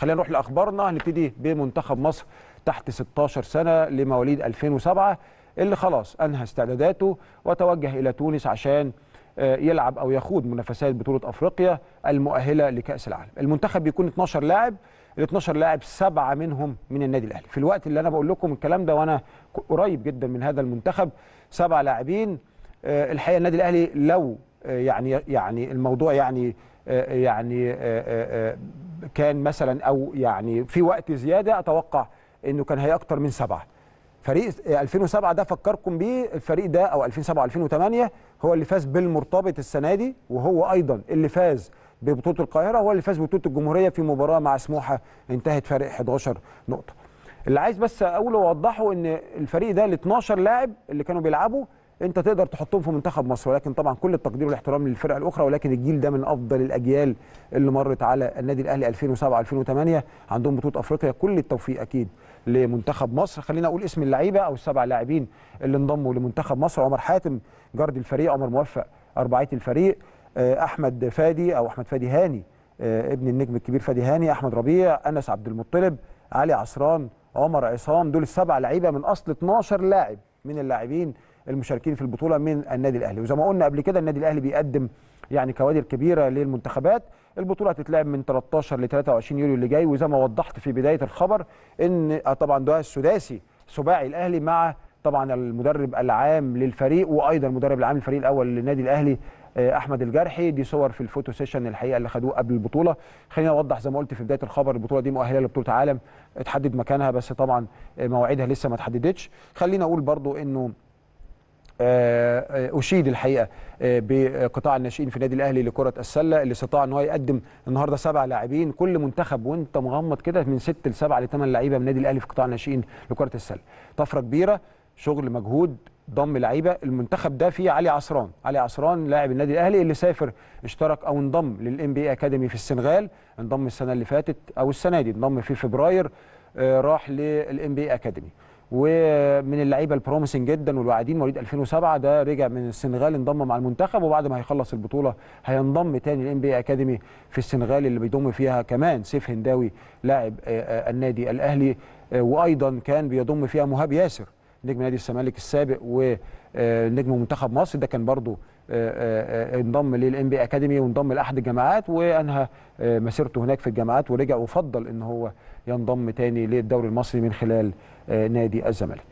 خلينا نروح لاخبارنا هنبتدي بمنتخب مصر تحت 16 سنه لمواليد 2007 اللي خلاص انهى استعداداته وتوجه الى تونس عشان آه، يلعب او يخوض منافسات بطوله افريقيا المؤهله لكاس العالم. المنتخب بيكون 12 لاعب، ال 12 لاعب سبعه منهم من النادي الاهلي. في الوقت اللي انا بقول لكم الكلام ده وانا قريب جدا من هذا المنتخب سبع لاعبين آه، الحقيقه النادي الاهلي لو آه، يعني يعني الموضوع يعني يعني كان مثلا او يعني في وقت زياده اتوقع انه كان هي اكتر من سبعه فريق 2007 ده فكركم بيه الفريق ده او 2007 2008 هو اللي فاز بالمرتبط السنه دي وهو ايضا اللي فاز ببطوله القاهره هو اللي فاز ببطوله الجمهوريه في مباراه مع سموحه انتهت فارق 11 نقطه اللي عايز بس اقوله واوضحه ان الفريق ده ال 12 لاعب اللي كانوا بيلعبوا انت تقدر تحطهم في منتخب مصر ولكن طبعا كل التقدير والاحترام للفرق الاخرى ولكن الجيل ده من افضل الاجيال اللي مرت على النادي الاهلي 2007 2008 عندهم بطوله افريقيا كل التوفيق اكيد لمنتخب مصر خلينا اقول اسم اللعيبه او السبع لاعبين اللي انضموا لمنتخب مصر عمر حاتم جارد الفريق عمر موفق اربعيه الفريق آه، احمد فادي او احمد فادي هاني آه، ابن النجم الكبير فادي هاني احمد ربيع انس عبد المطلب علي عصران عمر عصام دول السبع لعيبه من اصل 12 لاعب من اللاعبين المشاركين في البطوله من النادي الاهلي وزي ما قلنا قبل كده النادي الاهلي بيقدم يعني كوادر كبيره للمنتخبات البطوله هتتلعب من 13 ل 23 يوليو اللي جاي وزي ما وضحت في بدايه الخبر ان آه، طبعا ده السداسي سباعي الاهلي مع طبعا المدرب العام للفريق وايضا المدرب العام للفريق الاول للنادي الاهلي آه، احمد الجرحي دي صور في الفوتو سيشن الحقيقه اللي خدوه قبل البطوله خلينا اوضح زي ما قلت في بدايه الخبر البطوله دي مؤهله لبطوله عالم اتحدد مكانها بس طبعا آه، مواعيدها لسه ما اتحددتش خلينا اقول برضو انه آه، آه، اشيد الحقيقه آه، بقطاع الناشئين في النادي الاهلي لكره السله اللي استطاع ان هو يقدم النهارده سبع لاعبين كل منتخب وانت مغمض كده من ست لسبعه لثمان لعيبه من النادي الاهلي في قطاع الناشئين لكره السله طفره كبيره شغل مجهود ضم لعيبه المنتخب ده فيه علي عصران علي عصران لاعب النادي الاهلي اللي سافر اشترك او انضم للان بي اكاديمي في السنغال انضم السنه اللي فاتت او السنه دي انضم في فبراير آه، راح للام بي اكاديمي ومن اللعيبه البروميسنج جدا والواعدين مواليد 2007 ده رجع من السنغال انضم مع المنتخب وبعد ما هيخلص البطوله هينضم تاني للان بي اكاديمي في السنغال اللي بيضم فيها كمان سيف هنداوي لاعب آه، آه، النادي الاهلي وايضا كان بيضم فيها مهاب ياسر نجم نادي الزمالك السابق ونجم آه، منتخب مصر ده كان برضو آه، آه، انضم للان بي اكاديمي وانضم لاحد الجامعات وانهى مسيرته هناك في الجامعات ورجع وفضل ان هو ينضم تاني للدوري المصري من خلال نادي الزمالك